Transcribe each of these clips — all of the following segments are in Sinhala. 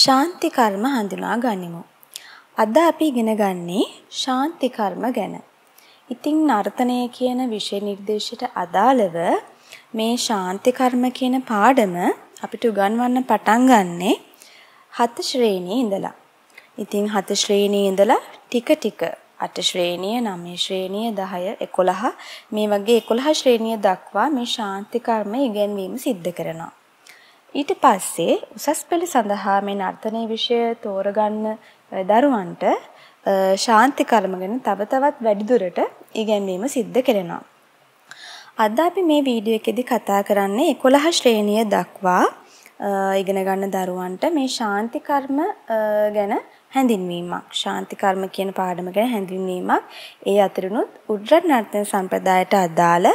ශාන්ති කර්ම හඳුනා ගනිමු. අද අපි ඉගෙන ගන්නේ ශාන්ති කර්ම ගැන. ඉතින් නර්තනය කියන විෂය නිර්දේශයට අදාළව මේ ශාන්ති කර්ම කියන පාඩම අපිට උගන්වන්න පටන් ගන්නෙ හත ශ්‍රේණියේ ඉඳලා. ඉතින් හත ශ්‍රේණියේ ඉඳලා ටික ටික අට ශ්‍රේණිය, 9 ශ්‍රේණිය, 10, 11 මේ වගේ 11 ශ්‍රේණිය දක්වා මේ ශාන්ති කර්ම ඉගෙනවීම සිද්ධ කරනවා. ඊට පස්සේ උසස් පෙළ සඳහා මේ නර්තනයේ විෂය තෝරගන්න දරුවන්ට ශාන්ති කර්ම ගැන තව තවත් වැඩිදුරට ඉගැන්වීම සිද්ධ කරනවා. අද අපි මේ වීඩියෝ එකේදී කතා කරන්නේ 11 ශ්‍රේණිය දක්වා ඉගෙන ගන්න දරුවන්ට මේ ශාන්ති කර්ම ගැන හැඳින්වීමක් ශාන්ති කර්ම කියන පාඩම ගැන හැඳින්වීමක් ඒ අතරිනුත් උඩරට නර්තන සම්ප්‍රදායට අදාළ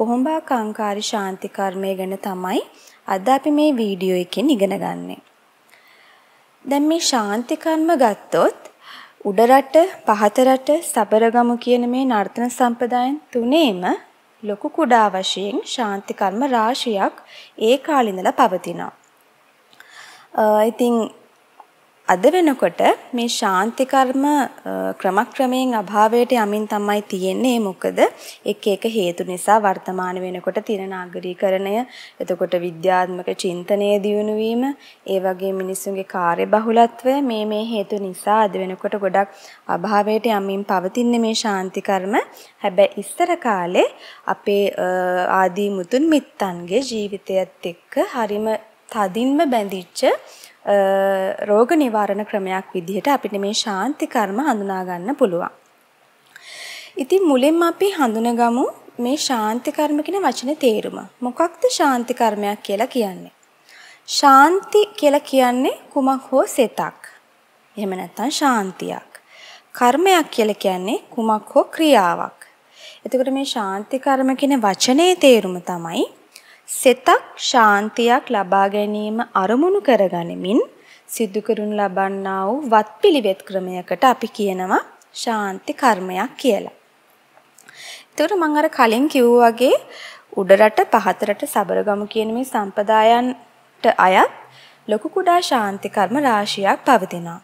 කොහොඹා කාංකාරී ශාන්ති කර්මය ගැන තමයි අද අපි මේ වීඩියෝ එකෙන් ඉගෙන ගන්නෙ. දැන් මේ ශාන්ති කර්ම ගත්තොත් උඩ රට, පහත රට, සබරගමු කියන මේ නර්තන සම්ප්‍රදායන් තුනේම ලොකු කුඩා වශයෙන් ශාන්ති කර්ම රාශියක් ඒ කාලේ ඉඳලා පවතිනවා. ඉතින් අද වෙනකොට මේ ශාන්ති කර්ම ක්‍රමක්‍රමයෙන් අභාවයට යමින් තමයි තියෙන්නේ මොකද එක එක හේතු නිසා වර්තමාන වෙනකොට තියෙන නාගරීකරණය එතකොට විද්‍යාත්මක චින්තනය දියුණු වීම ඒ වගේ මිනිසුන්ගේ කාර්යබහුලත්වය මේ මේ හේතු නිසා අද වෙනකොට ගොඩක් අභාවයට යමින් පවතින මේ ශාන්ති කර්ම හැබැයි ඉස්සර කාලේ අපේ ආදී මුතුන් මිත්තන්ගේ ජීවිතයත් එක්ක හරිම තදින්ම බැඳිච්ච රෝග නිවාරණ ක්‍රමයක් විදිහට අපිට මේ ශාන්ති කර්ම හඳුනා ගන්න පුළුවන්. ඉතින් මුලින්ම අපි හඳුනගමු මේ ශාන්ති කර්ම කියන වචනේ තේරුම. මොකක්ද ශාන්ති කර්මයක් කියලා කියන්නේ? ශාන්ති කියලා කියන්නේ කුමක් හෝ සිතක්. එහෙම නැත්නම් ශාන්තියක්. කර්මයක් කියලා කියන්නේ කුමක් හෝ ක්‍රියාවක්. එතකොට මේ ශාන්ති කර්ම කියන වචනේ තේරුම තමයි සිතක් ශාන්තියක් ලබා ගැනීම අරමුණු කරගනිමින් සිදු කරනු ලබන්නා වූ වත්පිළිවෙත් ක්‍රමයකට අපි කියනවා ශාන්ති කර්මයක් කියලා. ඒතර මම අර කලින් කිව්වා වගේ උඩරට පහතරට සබරගමු කියන මේ සම්පදායන්ට අයත් ලොකු කුඩා ශාන්ති කර්ම රාශියක් පවතිනවා.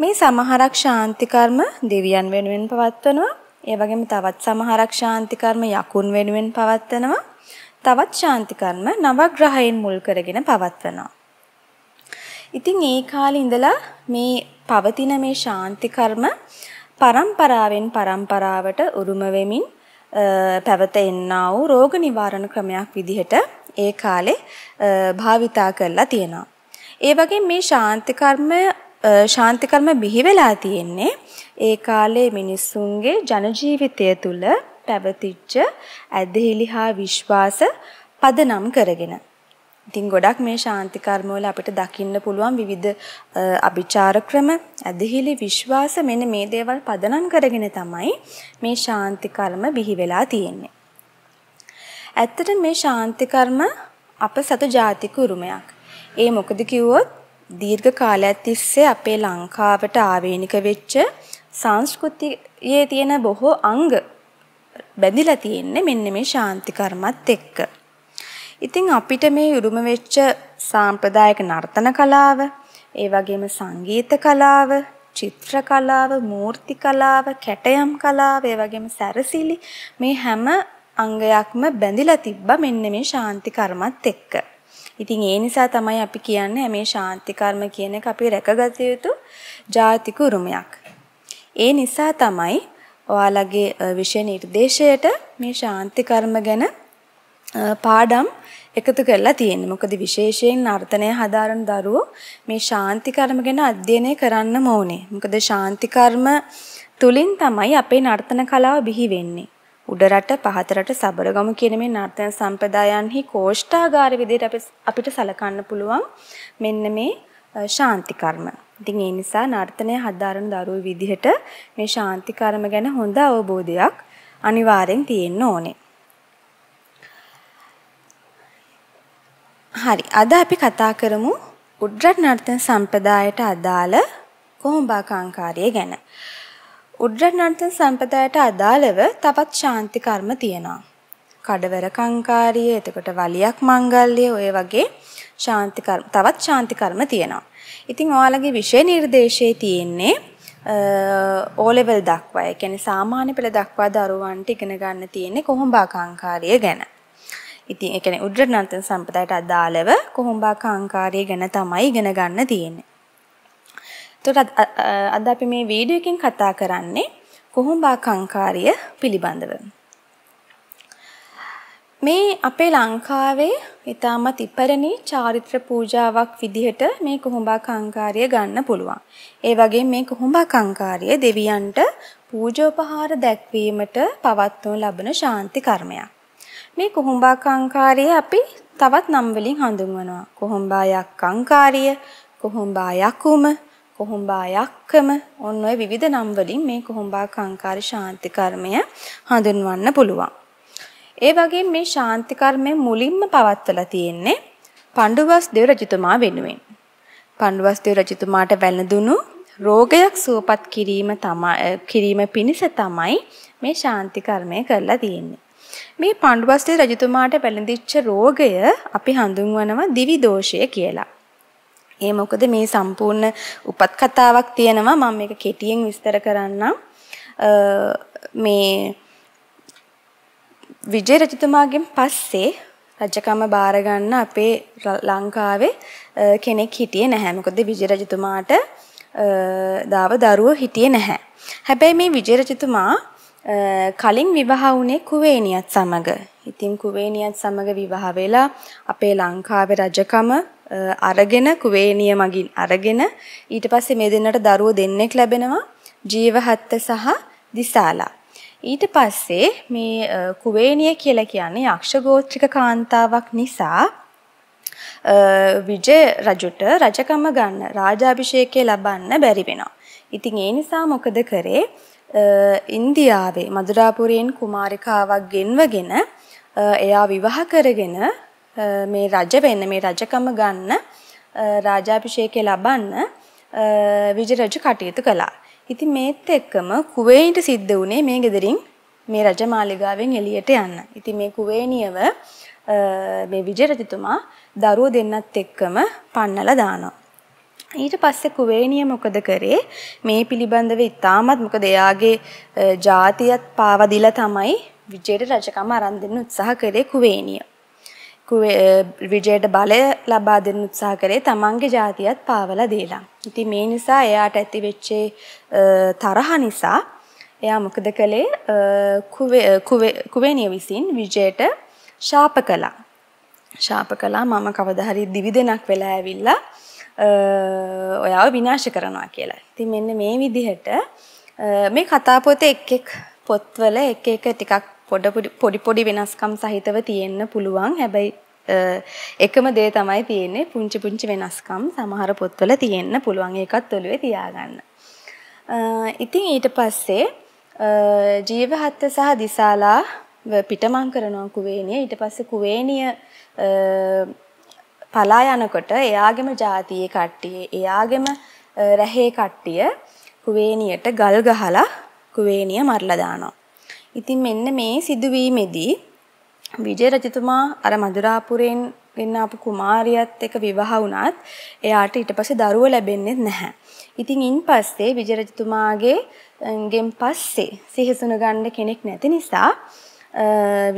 මේ සමහරක් ශාන්ති කර්ම දෙවියන් වෙනුවෙන් පවත්වනවා. ඒ වගේම තවත් සමහරක් ශාන්ති කර්ම යකුන් වෙනුවෙන් පවත්වනවා. තවත් ශාන්ති කර්ම නවග්‍රහයන් මුල් කරගෙන පවත්වනවා. ඉතින් ඒ කාලේ ඉඳලා මේ පවතින මේ ශාන්ති කර්ම පරම්පරාවෙන් පරම්පරාවට උරුම වෙමින් පැවත එන්නා වූ රෝග නිවාරණ ක්‍රමයක් විදිහට ඒ කාලේ භාවිතා කරලා තියෙනවා. ඒ වගේ මේ ශාන්ති කර්ම ශාන්ති කර්ම බිහි වෙලා තියෙන්නේ ඒ කාලේ මිනිස්සුන්ගේ ජන ජීවිතය තුළ පැවතිච්ච ඇදහිලි හා විශ්වාස පදනම් කරගෙන. ඉතින් ගොඩක් මේ ශාන්ති කර්මවල අපිට දකින්න පුළුවන් විවිධ අභිචාර ක්‍රම, ඇදහිලි, විශ්වාස මෙන්න මේ දේවල් පදනම් කරගෙන තමයි මේ ශාන්ති කර්ම බිහි වෙලා තියෙන්නේ. ඇත්තට මේ ශාන්ති කර්ම අප සතු ජාතික උරුමයක්. ඒ මොකද කිව්වොත් දීර්ඝ කාලයක් තිස්සේ අපේ ලංකාවට ආවේනික වෙච්ච සංස්කෘතියේ තියෙන බොහෝ අංග බැඳිලා තියෙන්නේ මෙන්න මේ ශාන්ති කර්මත් එක්ක. ඉතින් අපිට මේ උරුම වෙච්ච සාම්ප්‍රදායික නර්තන කලාව, ඒ වගේම සංගීත කලාව, චිත්‍ර කලාව, මූර්ති කලාව, කැටයම් කලාව, ඒ වගේම සැරසිලි මේ හැම අංගයක්ම බැඳිලා තිබ්බා මෙන්න මේ ශාන්ති කර්මත් එක්ක. ඉතින් ඒ නිසා තමයි අපි කියන්නේ මේ ශාන්ති කර්ම කියන එක අපි රැකගත යුතු ජාතික උරුමයක්. ඒ නිසා තමයි ඔයාලගේ විෂය නිර්දේශයට මේ ශාන්ති කර්ම ගැන පාඩම් එකතු කරලා තියෙන්නේ. මොකද විශේෂයෙන් නර්තනය හදාරන දරුවෝ මේ ශාන්ති කර්ම ගැන අධ්‍යයනය කරන්න ඕනේ. මොකද ශාන්ති කර්ම තුලින් තමයි අපේ නර්තන කලාව බිහි වෙන්නේ. උඩරට පහතරට සබරගම කියන මේ නර්තන සම්ප්‍රදායන්හි කෝෂ්ඨාගාර විදිහට අපිට සලකන්න පුළුවන් මෙන්න මේ ශාන්ති කර්ම. ඉතින් ඒ නිසා නර්තනය හදාරන දරුවෝ විදිහට මේ ශාන්තිකර්ම ගැන හොඳ අවබෝධයක් අනිවාර්යෙන් තියෙන්න ඕනේ. හරි. අද අපි කතා කරමු උඩ්රට නර්තන සම්ප්‍රදායට අදාළ කොහොඹාකාංකාරය ගැන. උඩ්ඩ නර්තන සම්ප්‍රදායට අදාළව තවත් ශාන්ති කර්ම තියෙනවා. කඩවර කංකාරිය, එතකොට වලියක් මංගල්‍ය ඔය වගේ ශාන්ති කර්ම තවත් ශාන්ති කර්ම තියෙනවා. ඉතින් ඔයාලගේ විෂය නිර්දේශයේ තියෙන්නේ ඕ ලෙවල් දක්වා. ඒ කියන්නේ සාමාන්‍ය පෙළ දක්වා දරුවන්ට ඉගෙන ගන්න තියෙන්නේ කොහොඹාකාංකාරිය ගැන. ඉතින් ඒ කියන්නේ උද්දර නර්තන සම්ප්‍රදායට අදාළව කොහොඹාකාංකාරිය ගැන තමයි ඉගෙන ගන්න තියෙන්නේ. එතකොට අද අපි මේ වීඩියෝ එකෙන් කතා කරන්නේ කොහොඹාකාංකාරිය පිළිබඳව. මේ අපේ ලංකාවේ ඉතාමත් ඉපරණි චාරිත්‍ර පූජාවක් විදිහට මේ කුහුඹා කංකාරිය ගන්න පුළුවන්. ඒ වගේ මේ කුහුඹා කංකාරිය දෙවියන්ට පූජෝපහාර දැක්වීමට පවත්වනු ලබන ශාන්ති කර්මයක්. මේ කුහුඹා කංකාරිය අපි තවත් නම් වලින් හඳුන්වනවා. කුහුඹා යක්කංකාරිය, කුහුඹා යකුම, කුහුඹා යක්කම ඔන්න ඔය විවිධ නම් වලින් මේ කුහුඹා කංකාරී ශාන්ති කර්මය හඳුන්වන්න පුළුවන්. ඒ වගේම මේ ශාන්ති කර්මය මුලින්ම පවත්වලා තියෙන්නේ පඬුවස් දෙව රජතුමා වෙනුවෙන්. පඬුවස් දෙව රජතුමාට වැළඳුණු රෝගයක් සුවපත් කිරීම තමයි කිරීම පිණිස තමයි මේ ශාන්ති කර්මය කරලා තියෙන්නේ. මේ පඬුවස් දෙව රජතුමාට වැළඳිච්ච රෝගය අපි හඳුන්වනවා දිවි දෝෂය කියලා. ඒ මොකද මේ සම්පූර්ණ උපත් කතාවක් තියෙනවා මම මේක කෙටියෙන් විස්තර කරන්නම්. මේ විජය රජතුමාගෙන් පස්සේ රජකම බාරගන්න අපේ ලංකාවේ කෙනෙක් හිටියේ නැහැ. මොකද විජය රජතුමාට දාව දරුවෝ හිටියේ නැහැ. හැබැයි මේ විජය රජතුමා කලින් විවාහ වුණේ කුවේණියත් සමග. ඉතින් කුවේණියත් සමග විවාහ වෙලා අපේ ලංකාවේ රජකම අරගෙන කුවේණිය මගින් අරගෙන ඊට පස්සේ මේ දෙන්නට දරුවෝ දෙන්නෙක් ලැබෙනවා ජීවහත්ත සහ දිසාලා. ඊට පස්සේ මේ කුවේනිය කියලා කියන්නේ යක්ෂ ගෝත්‍රික කාන්තාවක් නිසා විජය රජුට රජකම ගන්න රාජාභිෂේකය ලබන්න බැරි වෙනවා. ඉතින් ඒ නිසා මොකද කරේ? ඉන්දියාවේ මදුරාපුරයෙන් කුමාරිකාවක් ගෙන්වගෙන එයා විවාහ කරගෙන මේ රජ වෙන්න මේ රජකම ගන්න රාජාභිෂේකය ලබන්න විජය රජු කටයුතු කළා. ඉතින් මේත් එක්කම කුවේණිට සිද්ධ වුණේ මේ ගෙදරින් මේ රජමාලිගාවෙන් එළියට යන්න. ඉතින් මේ කුවේණියව මේ විජය රජතුමා දරුවෝ දෙන්නත් එක්කම පන්නලා දානවා. ඊට පස්සේ කුවේණිය මොකද කරේ මේ පිළිබඳව ඉතාමත් මොකද එයාගේ ජාතියත් පාවදිලා තමයි විජයට රජකම අරන් දෙන්න උත්සාහ කළේ කුවේණිය. විජයට බලය ලබා දෙන්න උත්සාහ කරේ තමන්ගේ ජාතියත් පාවලා දීලා. ඉතින් මේ නිසා එයාට ඇති වෙච්ච තරහ නිසා එයා මොකද කළේ කුවේනිය විසින් විජයට ශාප කළා. ශාප කළා මම කවදා හරි දිවිදෙනක් වෙලා ඇවිල්ලා ඔයාව විනාශ කරනවා කියලා. ඉතින් මෙන්න මේ විදිහට මේ කතා පොතේ එක් එක් පොත්වල එක එක ටිකක් පොඩි පොඩි වෙනස්කම් සහිතව තියෙන්න පුළුවන්. හැබැයි එකම දේ තමයි තියෙන්නේ පුංචි පුංචි වෙනස්කම් සමහර පොත්වල තියෙන්න පුළුවන් ඒකත් ඔළුවේ තියාගන්න. ඉතින් ඊට පස්සේ ජීවහත්ත සහ දිසාලා පිටමං කරනවා කුවේනිය. ඊට පස්සේ කුවේනිය පලා යනකොට එයාගෙම ජාතියේ කට්ටිය, එයාගෙම රැහේ කට්ටිය කුවේනියට ගල් ගහලා කුවේනිය මරලා දානවා. ඉතින් මෙන්න මේ සිදුවීමේදී විජය රජතුමා අර මදුරාපුරෙන් ගෙන්න ආපු කුමාරියත් එක්ක විවාහ වුණත් එයාට ඊට පස්සේ දරුවෝ ලැබෙන්නේ නැහැ. ඉතින් ඉන්පස්සේ විජය රජතුමාගේ ගෙන් පස්සේ සිහිසුන ගන්න කෙනෙක් නැති නිසා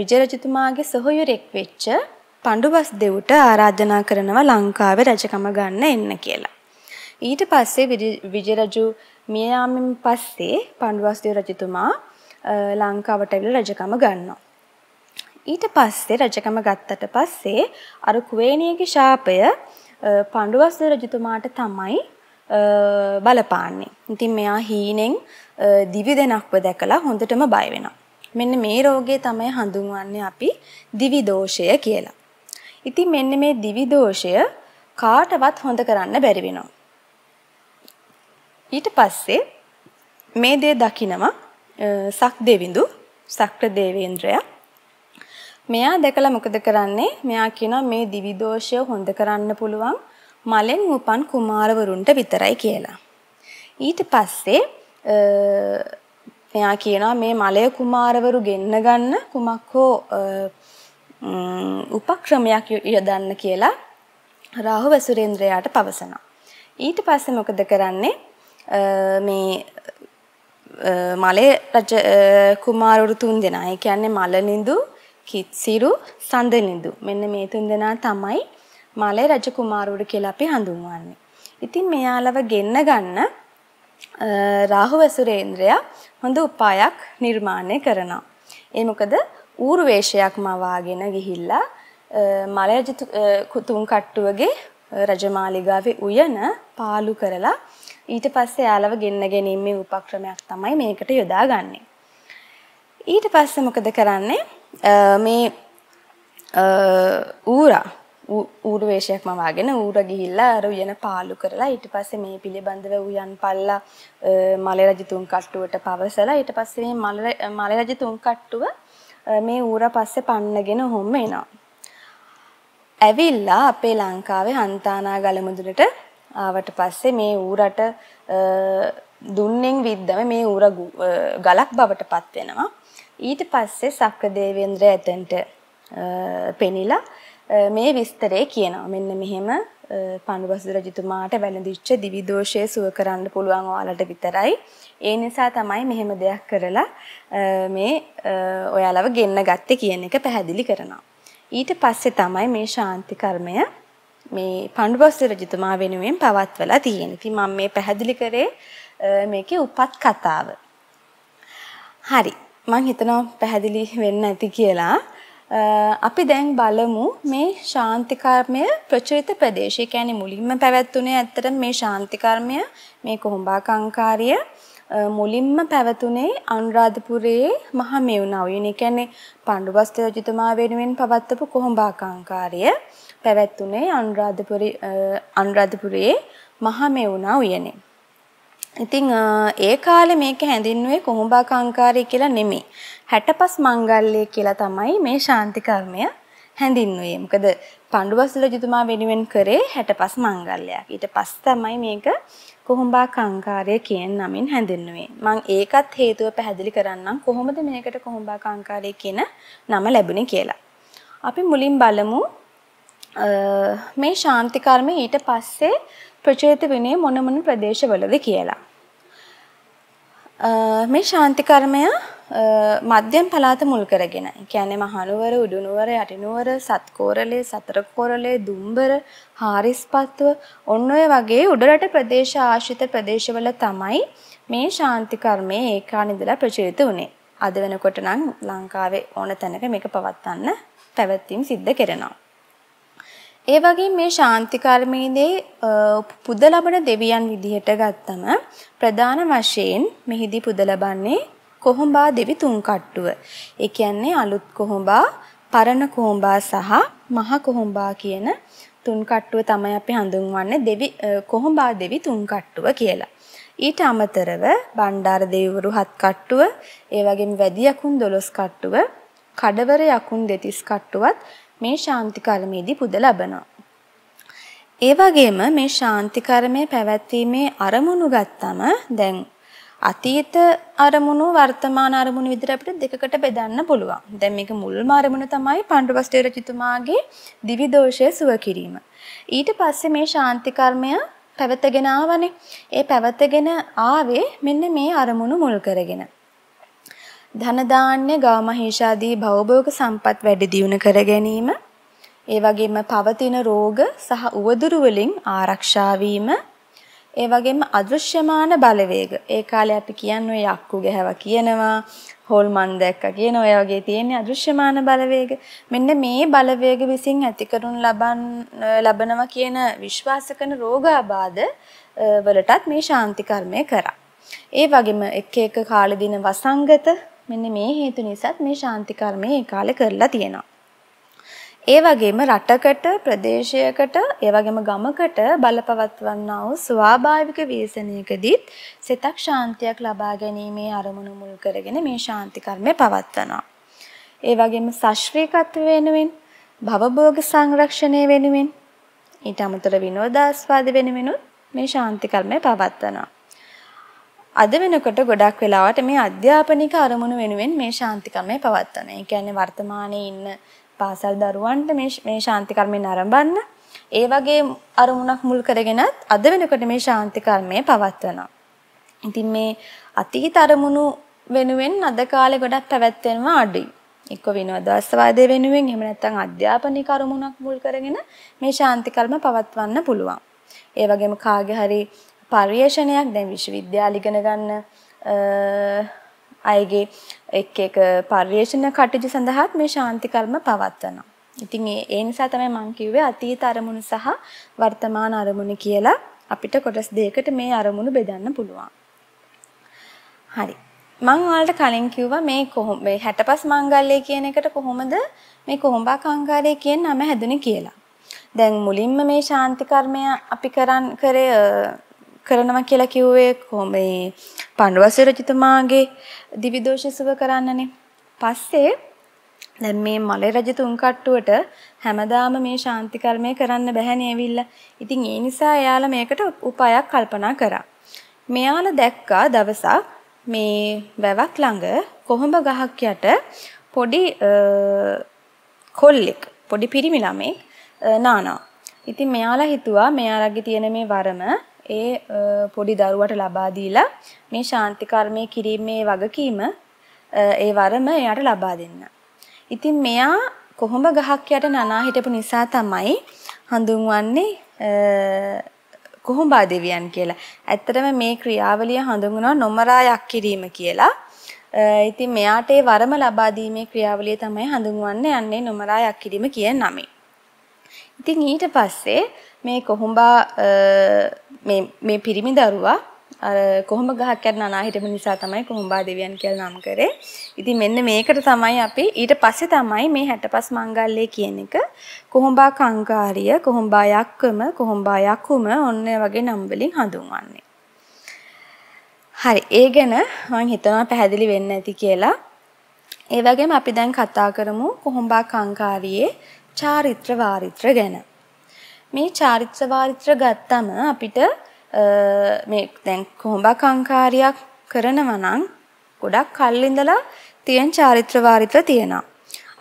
විජය රජතුමාගේ සොහොයුරෙක් වෙච්ච පඬුබස් දෙව්ට ආරාධනා කරනවා ලංකාවේ රජකම ගන්න එන්න කියලා. ඊට පස්සේ විජය රජු මිය පස්සේ පඬුබස් දෙව් රජතුමා ලංකාවට ඇවිල්ලා රජකම ගන්නවා. ඊට පස්සේ රජකම ගත්තට පස්සේ අර කුවේණියගේ ශාපය පඬුවස් රජතුමාට තමයි බලපාන්නේ. ඉතින් මෙයා හීනෙන් දිවි දෙනක්ව දැකලා හොඳටම බය වෙනවා. මෙන්න මේ රෝගය තමයි හඳුන්වන්නේ අපි දිවි දෝෂය කියලා. ඉතින් මෙන්න මේ දිවි දෝෂය කාටවත් හොඳ කරන්න බැරි වෙනවා. ඊට පස්සේ මේ දේ දකිනවා සක් දෙවිඳු සක්‍ර දේවේන්ද්‍රයා මෙයා දැකලා මොකද කරන්නේ? මෙයා කියනවා මේ දිවි දෝෂය හොඳ කරන්න පුළුවන් මලෙන් උපන් කුමාරවරුන්ට විතරයි කියලා. ඊට පස්සේ මෙයා කියනවා මේ මලය කුමාරවරු ගෙන්න ගන්න කුමක් හෝ උපක්‍රමයක් යොදන්න කියලා රාහු වසුරේන්ද්‍රයාට පවසනවා. ඊට පස්සේ මොකද කරන්නේ? මේ මලේ රජ කුමාරවරු තුන් දෙනා. ඒ කියන්නේ මලනිඳු කිත්සිරු සඳනිඳු මෙන්න මේ තුන් දෙනා තමයි මලේ රජ කුමාරවරු කියලා අපි හඳුන්වන්නේ. ඉතින් මෙයාලව ගෙන්න ගන්න රාහු වැසුරේන්ද්‍රයා හොඳ උපායක් නිර්මාණය කරනවා. ඒ මොකද ඌරු වේශයක් මවාගෙන ගිහිල්ලා මලය තුන් කට්ටුවගේ රජමාලිගාවේ උයන පාලු කරලා ඊට පස්සේ යාලව ගෙන්න ගැනීමේ උපක්‍රමයක් තමයි මේකට යොදාගන්නේ. ඊට පස්සේ මොකද කරන්නේ? මේ ඌරා ඌරු වේශයක් මවාගෙන ඌර ගිහිල්ලා අර උයන පාලු කරලා ඊට පස්සේ මේ පිළිබඳව උයන් පල්ලා මලේ රජතුන් කට්ටුවට පවසලා ඊට පස්සේ මේ මලේ රජතුන් කට්ටුව මේ ඌර පස්සේ පන්නගෙන හොම් එනවා. ඇවිල්ලා අපේ ලංකාවේ හන්තානා ගලමුදුරට ආවට පස්සේ මේ ඌරට දුන්නෙන් විද්දම මේ ඌර ගලක් බවට පත් වෙනවා. ඊට පස්සේ සක්‍රදේවේන්ද්‍ර ඇතන්ට පෙනිලා මේ විස්තරේ කියනවා. මෙන්න මෙහෙම පණ්ඩුබස් රජතුමාට වැළඳිච්ච දිවි දෝෂය සුව කරන්න පුළුවන් ඔයාලට විතරයි. ඒ නිසා තමයි මෙහෙම දෙයක් කරලා මේ ඔයාලව ගෙන්න ගත්තේ කියන එක පැහැදිලි කරනවා. ඊට පස්සේ තමයි මේ ශාන්ති කර්මය මේ පණ්ඩුබස් රජතුමා වෙනුවෙන් පවත්වලා තියෙන්නේ. ඉතින් මම මේ පැහැදිලි කරේ මේකේ උපත් කතාව. හරි. මම හිතනවා පැහැදිලි වෙන්න ඇති කියලා. අපි දැන් බලමු මේ ශාන්තිකර්මය ප්‍රචලිත ප්‍රදේශය. කියන්නේ මුලින්ම පැවැත්ුණේ ඇත්තට මේ ශාන්තිකර්මය මේ කොහොඹාකංකාරිය මුලින්ම පැවතුනේ අනුරාධපුරයේ මහා මෙවුනා උයන. ඒ කියන්නේ පණ්ඩුබස්ත රජතුමා වෙනුවෙන් පවත්වපු කොහොඹාකාංකාරය පැවැත්ුනේ අනුරාධපුරයේ අනුරාධපුරයේ මහා මෙවුනා උයනේ. ඉතින් ඒ කාලේ මේක හැඳින්වුවේ කුහුඹාකාංකාරී කියලා නෙමෙයි. 65 මංගල්‍ය කියලා තමයි මේ ශාන්ති කර්මය හැඳින්වුවේ. මොකද පඬුවසල ජිතුමා වෙනුවෙන් කරේ 65 මංගල්‍යයක්. ඊට පස්සේ තමයි මේක කුහුඹාකාංකාරය කියන නමින් හැඳින්වුවේ. මම ඒකත් හේතුව පැහැදිලි කරන්නම් කොහොමද මේකට කුහුඹාකාංකාරය කියන නම ලැබුණේ කියලා. අපි මුලින් බලමු මේ ශාන්ති කර්මය ඊට පස්සේ ප්‍රචලිත වුණේ මොන මොන ප්‍රදේශවලද කියලා. මේ ශාන්තිකර්මය මධ්‍යම පළාත මුල් කරගෙන. කියන්නේ මහනුවර, උඩුනුවර, යටිනුවර, සත්කෝරළේ, සතරකෝරළේ, දුම්බර, හාරිස්පත්ව ඔන්න ඔය වගේ උඩරට ප්‍රදේශ ආශ්‍රිත ප්‍රදේශවල තමයි මේ ශාන්තිකර්මය ඒකානිදලා ප්‍රචලිත වුණේ. අද වෙනකොට නම් ලංකාවේ ඕන තැනක මේක පවත්වන්න පැවැත්වීම් සිද්ධ කරනවා. ඒ වගේ මේ ශාන්තිකර්මයේදී පුද ලබන දෙවියන් විදිහට ගත්තම ප්‍රධාන වශයෙන් මෙහිදී පුද ලබන්නේ කොහොඹා දෙවි තුන් කට්ටුව. ඒ කියන්නේ අලුත් කොහොඹා, පරණ කොහොඹා සහ මහ කොහොඹා කියන තුන් කට්ටුව තමයි අපි හඳුන්වන්නේ දෙවි කොහොඹා දෙවි තුන් කට්ටුව කියලා. ඊට අමතරව බණ්ඩාර දෙවිවරු හත් කට්ටුව, ඒ වගේම වැදි යකුන් 12 කට්ටුව, කඩවර යකුන් 33 කට්ටුවත් මේ ශාන්ති කර්මයේදී පුද ලබනවා. ඒ වගේම මේ ශාන්ති කර්මය පැවැත්වීමේ අරමුණු ගත්තම දැන් අතීත අරමුණු වර්තමාන අරමුණු විදිහට අපිට දෙකකට බෙදන්න පුළුවන්. දැන් මේක මුල්ම අරමුණ තමයි පණ්ඩුවස්තේ රජතුමාගේ දිවි දෝෂය සුව කිරීම. ඊට පස්සේ මේ ශාන්ති කර්මය පැවතගෙන ආවනේ. ඒ පැවතගෙන ආවේ මෙන්න මේ අරමුණු මුල් කරගෙන. ධනධාන්‍ය ගාමහේෂාදී භෞභෝග සම්පත් වැඩි දියුණු කර ගැනීම ඒ වගේම පවතින රෝග සහ උවදුරු වලින් ආරක්ෂා වීම ඒ වගේම අදෘශ්‍යමාන බලවේග ඒ කාලේ අපි කියන්නේ ඔය අක්කු ගැහවා කියනවා හොල්මන් දැක්කා කියන ඔය වගේ තියෙන අදෘශ්‍යමාන බලවේග මෙන්න මේ බලවේග විසින් ඇති කරනු ලබන ලබනවා කියන විශ්වාස කරන රෝගාබාධ වලටත් මේ ශාන්ති කර්මය කරා ඒ වගේම එක එක කාලේ දින වසංගත මෙන්න මේ හේතු නිසාත් මේ ශාන්ති කර්මය ඒ කාලේ කරලා තියෙනවා. ඒ වගේම රටකට ප්‍රදේශයකට ඒ වගේම ගමකට බලපවත්වන්නා වූ ස්වාභාවික ව්‍යසනයකදීත් සිතක් ශාන්තියක් ලබා ගැනීමේ අරමුණු මුල් කරගෙන මේ ශාන්ති කර්මය පවත්වනවා. ඒ වගේම සශ්‍රීකත්ව වෙනුවෙන් භවභෝග සංරක්ෂණය වෙනුවෙන් ඊට අමතර විනෝදාස්වාද වෙනුවෙනුත් මේ ශාන්ති කර්මය පවත්වනවා. අද වෙනකොට ගොඩක් වෙලාවට මේ අධ්‍යාපනික අරමුණු වෙනුවෙන් මේ ශාන්තිකර්මය පවත්වන. ඒ කියන්නේ වර්තමානයේ ඉන්න පාසල් දරුවන්ට මේ මේ ශාන්තිකර්මය නරඹන්න ඒ වගේ අරමුණක් මුල් කරගෙනත් අද වෙනකොට මේ ශාන්තිකර්මය පවත්වනවා. ඉතින් මේ අතීත අරමුණු වෙනුවෙන් අද කාලේ ගොඩක් පැවැත්වෙනවා අඩුයි. එක්ක විනෝදාස්වාදයේ වෙනුවෙන් එහෙම නැත්නම් අධ්‍යාපනික අරමුණක් මුල් කරගෙන මේ ශාන්තිකර්ම පවත්වන්න පුළුවන්. ඒ වගේම කාගේ හරි පර්යේෂණයක් දැන් විශ්වවිද්‍යාල ඉගෙන ගන්න අයගේ එක් එක පර්යේෂණ කටයුතු සඳහාත් මේ ශාන්ති කර්ම පවත්වනවා. ඉතින් ඒ නිසා තමයි මම කිව්වේ අතීත අරමුණු සහ වර්තමාන අරමුණු කියලා අපිට කොටස් දෙකකට මේ අරමුණු බෙදන්න පුළුවන්. හරි. මම ඔයාලට කලින් කිව්වා මේ කොහොම මේ 65 මංගල්‍යය කියන එකට කොහොමද මේ කොහොඹක් අංගාරය කියන නම හැදුනේ කියලා. දැන් මුලින්ම මේ ශාන්ති කර්මය අපි කරන් කරේ කරනවා කියලා කිව්වේ මේ පණ්ඩවස රජතුමාගේ දිවි දෝෂ සුව කරන්නනේ. පස්සේ දැන් මේ මලේ රජ තුන් කට්ටුවට හැමදාම මේ ශාන්ති කර්මය කරන්න බැහැනේ ඇවිල්ලා. ඉතින් ඒ නිසා එයාලා මේකට උපායක් කල්පනා කරා. මෙයාල දැක්කා දවසක් මේ වැවක් ළඟ කොහොඹ ගහක් යට පොඩි කොල්ලෙක් පොඩි පිරිමි ළමෙක් නානවා. ඉතින් මෙයාලා හිතුවා මෙයාලගේ තියෙන මේ වරම ඒ පොඩි දරුවට ලබා දීලා මේ ශාන්ති කර්මය කිරීමේ වගකීම ඒ වරම එයාට ලබා දෙන්න. ඉතින් මෙයා කොහොඹ ගහක් යට නනා හිටපු නිසා තමයි හඳුන්වන්නේ කොහොඹා දෙවියන් කියලා. ඇත්තටම මේ ක්‍රියාවලිය හඳුන්වනවා නොමරායක් කිරීම කියලා. ඉතින් මෙයාට ඒ වරම ලබා දීමේ ක්‍රියාවලිය තමයි හඳුන්වන්නේ යන්නේ නොමරායක් කිරීම කියන නමේ. ඉතින් ඊට පස්සේ මේ කොහොඹා මේ මේ පිරිමි දරුවා අර කොහොම ගහක් යන අනාහිරම නිසා තමයි කොහොඹා දෙවියන් කියලා නම් කරේ. ඉතින් මෙන්න මේකට තමයි අපි ඊට පස්සේ තමයි මේ 65 මංගල්‍යය කියන එක කොහොඹා කංකාරිය, කොහොඹා යක්කම, කොහොඹා යකුම ඔන්න වගේ නම් වලින් හඳුන්වන්නේ. හරි, ඒ ගැන මම හිතනවා පැහැදිලි වෙන්න ඇති කියලා. ඒ වගේම අපි දැන් කතා කරමු කොහොඹා කංකාරියේ චාරිත්‍ර වාරිත්‍ර ගැන. මේ චාරිත්‍ර වාරිත්‍ර ගත්තම අපිට මේ දැන් කොහොඹක් අංකාරියක් කරනවා නම් ගොඩක් කල් ඉඳලා තියෙන චාරිත්‍ර වාරිත්‍ර තියෙනවා.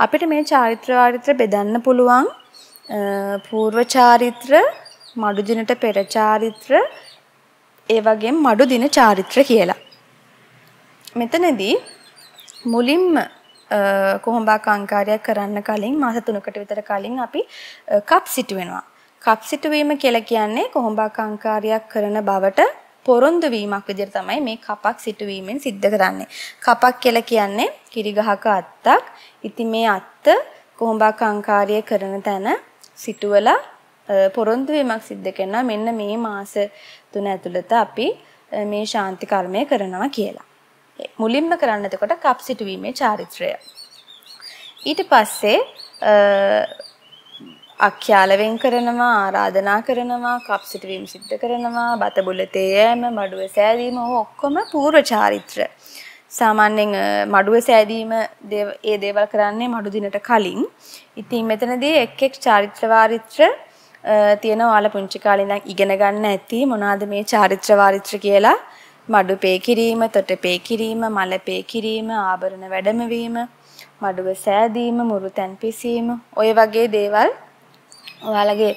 අපිට මේ චාරිත්‍ර වාරිත්‍ර බෙදන්න පුළුවන් పూర్ව චාරිත්‍ර, මඩු දිනට පෙර චාරිත්‍ර, ඒ වගේම මඩු දින චාරිත්‍ර කියලා. මෙතනදී මුලින්ම කොහොඹක් අංකාරයක් කරන්න කලින් මාස 3කට විතර කලින් අපි කප් සිටු වෙනවා. කප්සිටු වීම කියලා කියන්නේ කොහොඹක් අංකාරයක් කරන බවට පොරොන්දු වීමක් විදිහට තමයි මේ කපක් සිටුවීමෙන් සිද්ධ කරන්නේ. කපක් කියලා කියන්නේ කිරි ගහක අත්තක්. ඉතින් මේ අත්ත කොහොඹක් අංකාරය කරන තැන සිටුවලා පොරොන්දු වීමක් සිද්ධ කරනවා. මෙන්න මේ මාස තුන ඇතුළත අපි මේ ශාන්ති කර්මය කරනවා කියලා. මුලින්ම කරන්න එතකොට කප් සිටුවීමේ චාරිත්‍රය. ඊට පස්සේ අක්ඛ්‍යාලවෙන් කරනවා ආරාධනා කරනවා කප් සිටවීම සිද්ධ කරනවා බත බුලතේ යෑම මඩුව සෑදීම ඔක්කොම පූර්ව චාරිත්‍ර සාමාන්‍යයෙන් මඩුව සෑදීම ඒ දේවල් කරන්නේ මඩු දිනට කලින් ඉතින් මෙතනදී එක් එක් චාරිත්‍ර වාරිත්‍ර තියෙනවා ඔයාලා පුංචි කාලේ ඉඳන් ඉගෙන ගන්න ඇති මොනවාද මේ චාරිත්‍ර වාරිත්‍ර කියලා මඩු පේ කිරීම, තොට පේ කිරීම, මල පේ කිරීම, ආභරණ වැඩමවීම, මඩුව සෑදීම, මුරුතැන් පිසීම, ඔය වගේ දේවල් ඔයාලගේ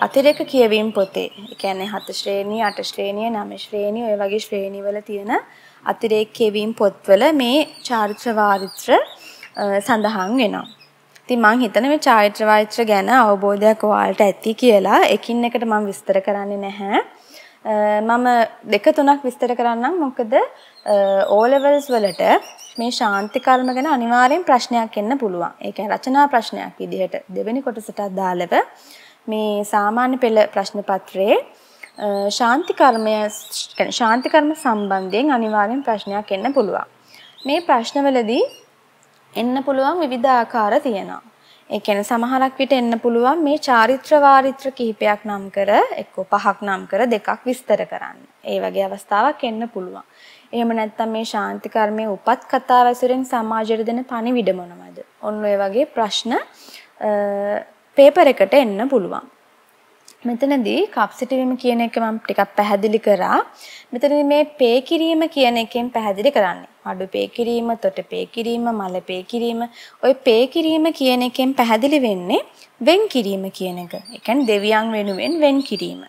අතිරේක කියවීම් පොතේ. ඒ කියන්නේ 7 ශ්‍රේණිය, 8 ශ්‍රේණිය, 9 ශ්‍රේණිය ඔය වගේ ශ්‍රේණිවල තියෙන අතිරේක කියවීම් පොත්වල මේ චාරිත්‍ර වාරිත්‍ර සඳහන් වෙනවා. ඉතින් මම හිතන මේ චාරිත්‍ර වාරිත්‍ර ගැන අවබෝධයක් ඔයාලට ඇති කියලා එකින් එකට මම විස්තර කරන්නේ නැහැ. මම දෙක තුනක් විස්තර කරන්නම් මොකද ඕ ලෙවල්ස් වලට මේ ශාන්ති කර්ම ගැන අනිවාර්යෙන් ප්‍රශ්නයක් එන්න පුළුවන්. ඒ කියන්නේ රචනා ප්‍රශ්නයක් විදිහට දෙවෙනි කොටසට අදාළව මේ සාමාන්‍ය පෙළ ප්‍රශ්න පත්‍රයේ ශාන්ති කර්මය කියන්නේ ශාන්ති කර්ම සම්බන්ධයෙන් අනිවාර්යෙන් ප්‍රශ්නයක් එන්න පුළුවන්. මේ ප්‍රශ්නවලදී එන්න පුළුවන් විවිධ ආකාර තියෙනවා. ඒ කියන්නේ සමහරක් විට එන්න පුළුවන් මේ චාරිත්‍ර වාරිත්‍ර කිහිපයක් නම් කර එක්ක පහක් නම් කර දෙකක් විස්තර කරන්න. ඒ වගේ අවස්ථාවක් එන්න පුළුවන්. එහෙම නැත්නම් මේ ශාන්ති කර්මයේ උපත් කතා වැසුරෙන් සමාජයට දෙන පණිවිඩ මොනවද? ඔන්න ඔය වගේ ප්‍රශ්න පේපර් එකට එන්න පුළුවන්. මෙතනදී කප් සිටවීම කියන එක මම ටිකක් පැහැදිලි කරා. මෙතනදී මේ පේ කිරීම කියන එකෙන් පැහැදිලි කරන්නේ. අඩු පේ කිරීම, තොට පේ කිරීම, මල පේ කිරීම, ওই පේ කිරීම කියන එකෙන් පැහැදිලි වෙන්නේ වෙන් කිරීම කියන එක. ඒ කියන්නේ දෙවියන් වෙනුවෙන් වෙන් කිරීම.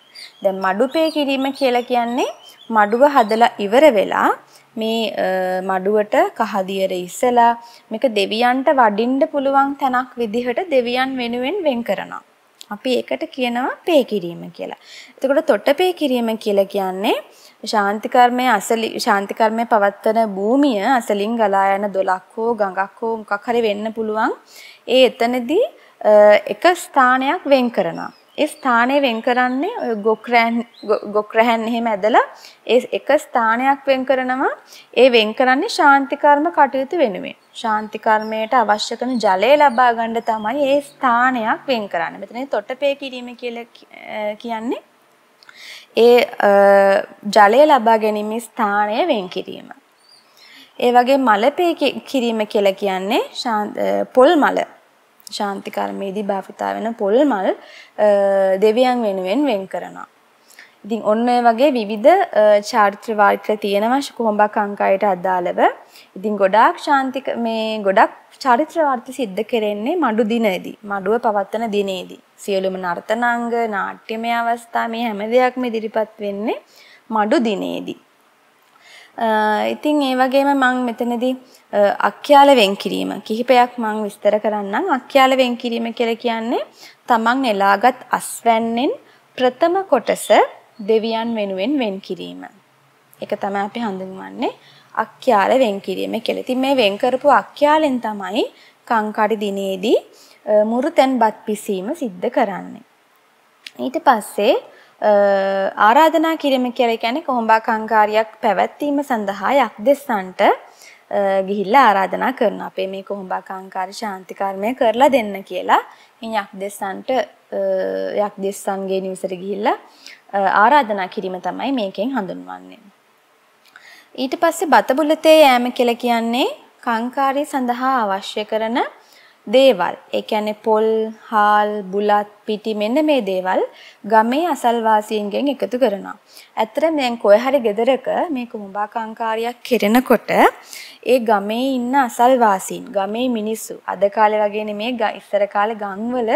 දැන් මඩු පේ කිරීම කියලා කියන්නේ මඩුව හදලා ඉවර වෙලා මේ මඩුවට කහදියර ඉස්සලා මේක දෙවියන්ට වඩින්න පුළුවන් තැනක් විදිහට දෙවියන් වෙනුවෙන් වෙන් කරනවා. අපි ඒකට කියනවා පේ කිරීම කියලා. එතකොට තොට පේ කිරීම කියලා කියන්නේ ශාන්ති කර්මයේ අසලි ශාන්ති කර්මයේ පවත්වන භූමිය අසලින් ගලා යන දොලක් හෝ ගඟක් හෝ මොකක් හරි වෙන්න පුළුවන්. ඒ එතනදී එක ස්ථානයක් වෙන් කරනවා. ඒ ස්ථානය වෙන් කරන්නේ ඔය ගොක්රෑන් ගොක්රෑන් එහෙම ඇදලා ඒ එක ස්ථානයක් වෙන් කරනවා. ඒ වෙන් කරන්නේ ශාන්තිකර්ම කටයුතු වෙනුවෙන්. ශාන්තිකර්මයට අවශ්‍ය කරන ජලය ලබා ගන්න තමයි ඒ ස්ථානයක් වෙන් කරන්නේ. මෙතන තොටපේ කිරීම කියලා කියන්නේ ඒ ජලය ලබා ගැනීම ස්ථානය වෙන් කිරීම. ඒ වගේ මලපේ කිරීම කියලා කියන්නේ පොල් මල. ශාන්ති කර්මයේදී භාවිතා වෙන පොල් මල් දෙවියන් වෙනුවෙන් වෙන් කරනවා. ඉතින් ඔන්න ඔය වගේ විවිධ චාරිත්‍ර වාරිත්‍ර තියෙනවා කොහොඹක් අංකයට අදාළව. ඉතින් ගොඩාක් ශාන්තික මේ ගොඩක් චාරිත්‍ර වාරිත්‍ර සිද්ධ කරෙන්නේ මඩු දිනේදී. මඩුව පවත්වන දිනේදී. සියලුම නර්තනාංග, නාට්‍යමය අවස්ථා මේ හැම දෙයක්ම ඉදිරිපත් වෙන්නේ මඩු දිනේදී. ඉතින් ඒ වගේම මම මෙතනදී අක්්‍යාල වෙන් කිරීම කිහිපයක් මම විස්තර කරන්නම් අක්්‍යාල වෙන් කිරීම කියලා කියන්නේ තමන් නෙලාගත් අස්වැන්නෙන් ප්‍රථම කොටස දෙවියන් වෙනුවෙන් වෙන් කිරීම. ඒක තමයි අපි හඳුන්වන්නේ අක්්‍යාල වෙන් කිරීම කියලා. ඉතින් මේ වෙන් කරපු අක්්‍යාලෙන් තමයි කංකාඩි දිනේදී මුරුතෙන් බත් පිසීම සිද්ධ කරන්නේ. ඊට පස්සේ ආරාධනා කිරීම කියලා කියන්නේ කොහොඹා කංකාරියක් පැවැත්වීම සඳහා යක්දෙස්සන්ට ගිහිල්ලා ආරාධනා කරනවා. අපේ මේ කොහොඹා කංකාරි ශාන්ති කර්මය කරලා දෙන්න කියලා. ඉන් යක්දෙස්සන්ට යක්දෙස්සන්ගේ නිවසට ගිහිල්ලා ආරාධනා කිරීම තමයි මේකෙන් හඳුන්වන්නේ. ඊට පස්සේ බතබුලතේ යෑම කියලා කියන්නේ කංකාරී සඳහා අවශ්‍ය කරන දේවල්. ඒ කියන්නේ පොල්, හාල්, බුලත්, පිටි මෙන්න මේ දේවල් ගමේ අසල්වාසීන්ගෙන් එකතු කරනවා. ඇත්තට මෙන් කොහේ හරි ගෙදරක මේ කුඹාකාංකාරියක් කෙරෙනකොට ඒ ගමේ ඉන්න අසල්වාසීන්, ගමේ මිනිස්සු අද කාලේ වගේ නෙමේ ඉස්සර කාලේ ගම්වල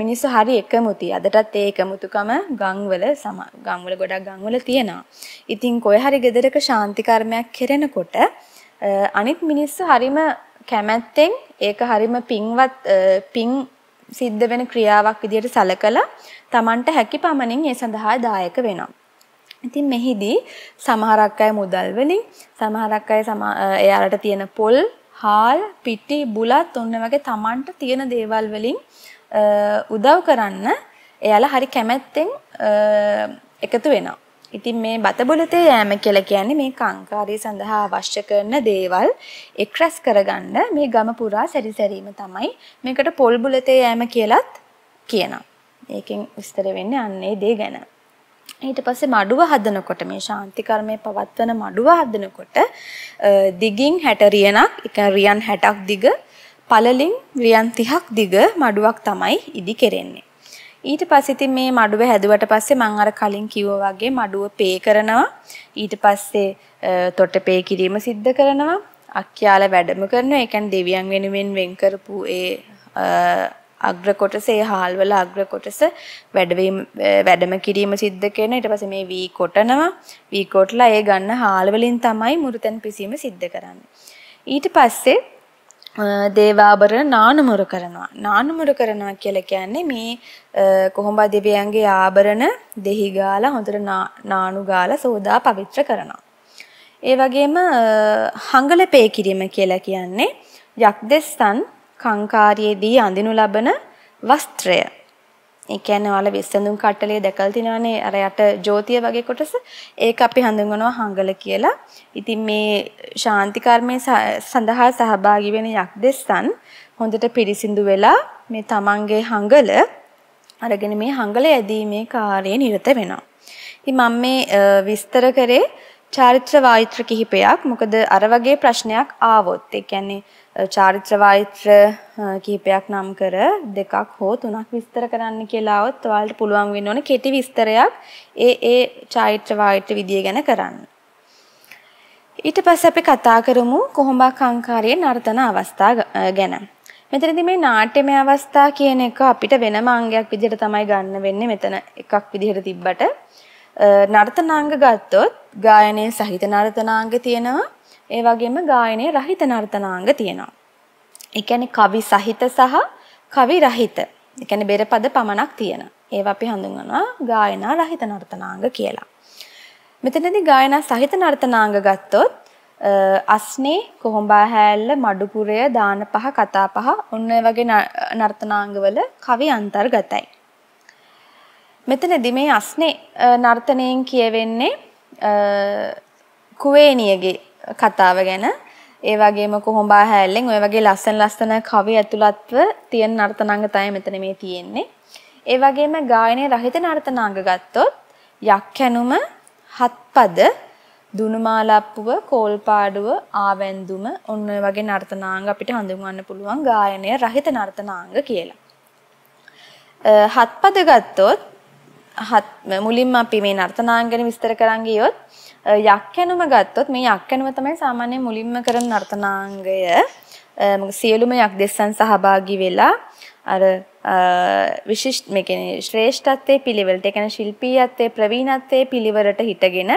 මිනිස්සු හරි එකමුති. අදටත් ඒ එකමුතුකම ගම්වල සම ගම්වල ගොඩක් ගම්වල තියෙනවා. ඉතින් කොහේ හරි ගෙදරක ශාන්ති කර්මයක් කරනකොට අනිත් මිනිස්සු හරිම කැමැත්තෙන් ඒක හරිම පිංවත් පිං සිද්ධ වෙන ක්‍රියාවක් විදිහට සැලකලා Tamanට හැකි පමණින් ඒ සඳහා දායක වෙනවා. ඉතින් මෙහිදී සමහරක් අය මුදල් වලින් සමහරක් අය එයාලට තියෙන පොල්, හාල්, පිටි, බුලත් ඔන්න වගේ Tamanට තියෙන දේවල් වලින් උදව් කරන්න එයාලා හරි කැමැත්තෙන් එකතු වෙනවා. ඉතින් මේ බත බුලතේ යෑම කියලා කියන්නේ මේ කාංකාරය සඳහා අවශ්‍ය කරන දේවල් එක් රැස් කරගන්න මේ ගම පුරා සැරිසැරීම තමයි මේකට පොල් බුලතේ යෑම කියලත් කියනවා. ඒකෙන් විස්තර වෙන්නේ අන්නේ දේ ගැන. ඊට පස්සේ මඩුව හදනකොට මේ ශාන්ති කර්මය පවත්වන මඩුව හදනකොට දිගින් 60 රියනක්, ඒ කියන්නේ රියන් 60ක් දිග, පළලින් රියන් 30ක් දිග මඩුවක් තමයි ඉදි කෙරෙන්නේ. ඊට පස්සේ ඉතින් මේ මඩුව හැදුවට පස්සේ මම අර කලින් කිව්වා වගේ මඩුව පේ කරනවා. ඊට පස්සේ තොට පේ කිරීම සිද්ධ කරනවා. අක්්‍යාල වැඩම කරනවා. ඒ කියන්නේ දෙවියන් වෙනුවෙන් වෙන් කරපු ඒ අග්‍ර කොටස ඒ හාල් වල අග්‍ර කොටස වැඩවීම වැඩම කිරීම සිද්ධ කරන ඊට පස්සේ මේ වී කොටනවා වී කොටලා ඒ ගන්න හාල් වලින් තමයි මුරුතන් පිසීම සිද්ධ කරන්නේ ඊට පස්සේ දේවාභරණ නානමුරු කරනවා. නානමුරු කරනවා කියලා කියන්නේ මේ කොහොඹ දෙවියන්ගේ ආභරණ දෙහි ගාලා හොඳට නානු ගාලා සෝදා පවිත්‍ර කරනවා. ඒ වගේම හංගලපේ කිරීම කියලා කියන්නේ යක්දෙස්තන් කංකාරියේදී අඳිනු ලබන වස්ත්‍රය. ඒ කියන්නේ ඔයාලා වෙස්සඳුන් කට්ටලිය දැකලා තිනවනේ අර යට ජෝතිය වගේ කොටස. ඒක අපි හඳුන්වනවා හංගල කියලා. ඉතින් මේ ශාන්ති කර්මයේ සඳහා සහභාගී වෙන යක්දෙස්සන් හොඳට පිරිසිදු වෙලා මේ තමන්ගේ හංගල අරගෙන මේ හංගල ඇදීමේ කාර්යය නිරත වෙනවා. ඉතින් මම මේ විස්තර කරේ චාරිත්‍ර වායිත්‍ර කිහිපයක්. මොකද අර වගේ ප්‍රශ්නයක් ආවොත් ඒ කියන්නේ චාරිත්‍ර වාරිත්‍ර කිහිපයක් නම් කර දෙකක් හෝ තුනක් විස්තර කරන්න කියලාවත් ඔයාලට පුළුවන් වෙන්න ඕනේ කෙටි විස්තරයක් ඒ ඒ චාරිත්‍ර වාරිත්‍ර විදිය ගැන කරන්න. ඊට පස්සේ අපි කතා කරමු කොහොඹක් අංකාරයේ නර්තන අවස්ථා ගැන. මෙතනදී මේ නාට්‍යමය අවස්ථා කියන එක අපිට වෙනම අංගයක් විදිහට තමයි ගන්න වෙන්නේ මෙතන එකක් විදිහට තිබ්බට නර්තනාංග ගත්තොත් ගායනයේ සහිත නර්තනාංග තියෙනවා ඒ වගේම ගායනයේ රහිත නර්තනාංග තියෙනවා. ඒ කියන්නේ කවි සහිත සහ කවි රහිත. ඒ කියන්නේ බෙරපද පමණක් තියෙන. ඒවා අපි හඳුන්වනවා ගායනා රහිත නර්තනාංග කියලා. මෙතනදී ගායනා සහිත නර්තනාංග ගත්තොත් අස්නේ කොහොඹා හැල්ල මඩුපුරය දාන පහ කතා පහ ඔන්න ඒ වගේ නර්තනාංගවල කවි අන්තර්ගතයි. මෙතනදී මේ අස්නේ නර්තනයෙන් කියවෙන්නේ කුවේනියගේ කතාව ගැන ඒ වගේම කොහොඹා හැල්ලෙන් ඔය වගේ ලස්සන ලස්සන කවි ඇතුළත්ව තියෙන නර්තනාංග තමයි මෙතන මේ තියෙන්නේ. ඒ වගේම ගායනයේ රහිත නර්තනාංග ගත්තොත් යක්කැනුම, හත්පද, දුනුමාලප්පුව, කෝල්පාඩුව, ආවැන්දුම ඔන්න ඔය වගේ නර්තනාංග අපිට හඳුන්වන්න පුළුවන් ගායනයේ රහිත නර්තනාංග කියලා. හත්පද ගත්තොත් හත් මුලින්ම අපි මේ නර්තනාංග ගැන විස්තර කරන් ගියොත් යක්කැනුම ගත්තොත් මේ යක්කැනුම තමයි සාමාන්‍යයෙන් මුලින්ම කරන නර්තනාංගය. සියලුම යක් දෙස්සන් සහභාගී වෙලා අර විශිෂ්ට මේ කියන්නේ ශ්‍රේෂ්ඨත්වයේ පිළිවෙලට ඒ කියන්නේ ශිල්පීයත්වයේ ප්‍රවීණත්වයේ පිළිවෙලට හිටගෙන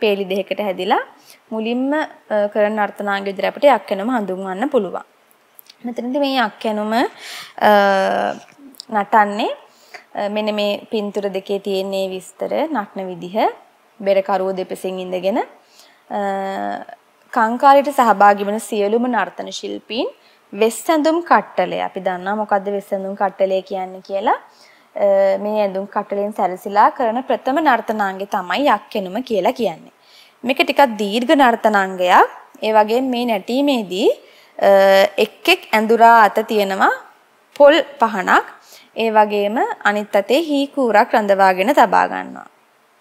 පේලි දෙකකට හැදිලා මුලින්ම කරන නර්තනාංග විදිහට අපිට යක්කැනුම හඳුන්වන්න පුළුවන්. මෙතනදී මේ යක්කැනුම නටන්නේ මෙන්න මේ පින්තූර දෙකේ තියෙන විස්තර නටන විදිහ බෙරකරුව දෙපසින් ඉඳගෙන කංකාරයට සහභාගි වන සියලුම නර්තන ශිල්පීන් වෙස් ඇඳුම් කට්ටලය අපි දන්නා මොකද්ද වෙස් ඇඳුම් කට්ටලය කියන්නේ කියලා මේ ඇඳුම් කට්ටලෙන් සැරසිලා කරන ප්‍රථම නර්තනාංගය තමයි යක්කෙනුම කියලා කියන්නේ. මේක ටිකක් දීර්ඝ නර්තනාංගයක්. ඒ වගේම මේ නැටීමේදී එක් එක් ඇඳුරා අත තියෙනවා පොල් පහනක්. ඒ වගේම අනිත් අතේ හී කූරක් රඳවාගෙන තබා ගන්නවා.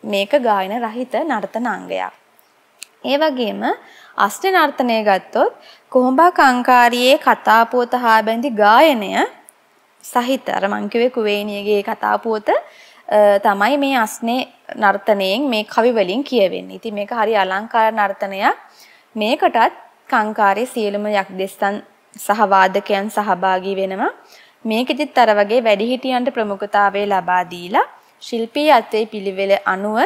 මේක ගායන රහිත නර්තන අංගයක්. ඒ වගේම අෂ්ට නර්තනය ගත්තොත් කොහොඹා කංකාරියේ කතාපුවත හා බැඳි ගායනය සහිත අර මං කිව්වේ කුවේණියගේ කතාපුවත තමයි මේ අස්නේ නර්තනයෙන් මේ කවි වලින් කියවෙන්නේ. ඉතින් මේක හරි අලංකාර නර්තනයක්. මේකටත් කංකාරයේ සියලුම යක්දෙස්තන් සහ වාදකයන් සහභාගී වෙනවා. මේකෙදිත් අර වගේ වැඩිහිටියන්ට ප්‍රමුඛතාවය ලබා දීලා ශිල්පී අතේ පිළිවෙල අනුව